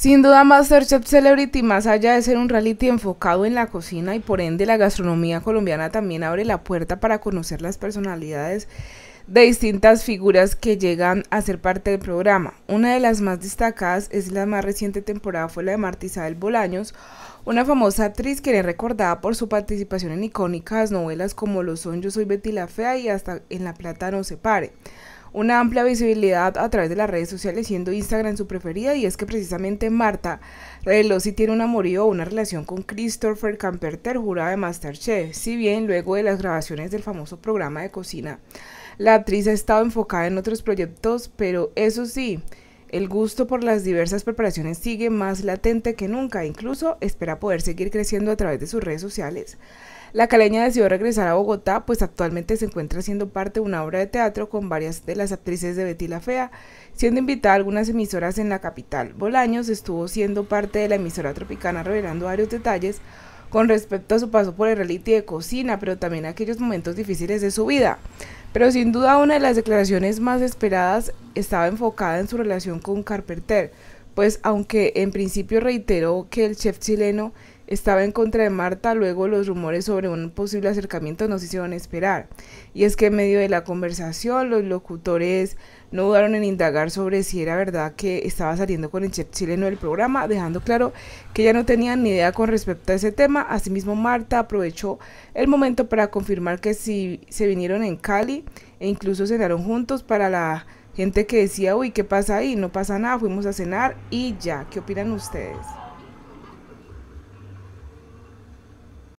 Sin duda, Masterchef Celebrity, más allá de ser un reality enfocado en la cocina y por ende la gastronomía colombiana, también abre la puerta para conocer las personalidades de distintas figuras que llegan a ser parte del programa. Una de las más destacadas es la más reciente temporada fue la de Marta Isabel Bolaños, una famosa actriz que es recordada por su participación en icónicas novelas como Los son Yo soy Betty la Fea y Hasta en la plata no se pare una amplia visibilidad a través de las redes sociales, siendo Instagram su preferida, y es que precisamente Marta si tiene un amorío o una relación con Christopher Camperter, jurado de Masterchef, si bien luego de las grabaciones del famoso programa de cocina, la actriz ha estado enfocada en otros proyectos, pero eso sí, el gusto por las diversas preparaciones sigue más latente que nunca, incluso espera poder seguir creciendo a través de sus redes sociales. La caleña decidió regresar a Bogotá, pues actualmente se encuentra siendo parte de una obra de teatro con varias de las actrices de Betty la Fea, siendo invitada a algunas emisoras en la capital. Bolaños estuvo siendo parte de la emisora tropicana revelando varios detalles con respecto a su paso por el reality de cocina, pero también aquellos momentos difíciles de su vida. Pero sin duda una de las declaraciones más esperadas estaba enfocada en su relación con Carpenter, pues aunque en principio reiteró que el chef chileno estaba en contra de Marta, luego los rumores sobre un posible acercamiento no se hicieron esperar. Y es que en medio de la conversación los locutores no dudaron en indagar sobre si era verdad que estaba saliendo con el chef chileno del programa, dejando claro que ya no tenían ni idea con respecto a ese tema. Asimismo, Marta aprovechó el momento para confirmar que si se vinieron en Cali e incluso cenaron juntos para la gente que decía, uy, ¿qué pasa ahí? No pasa nada, fuimos a cenar y ya, ¿qué opinan ustedes?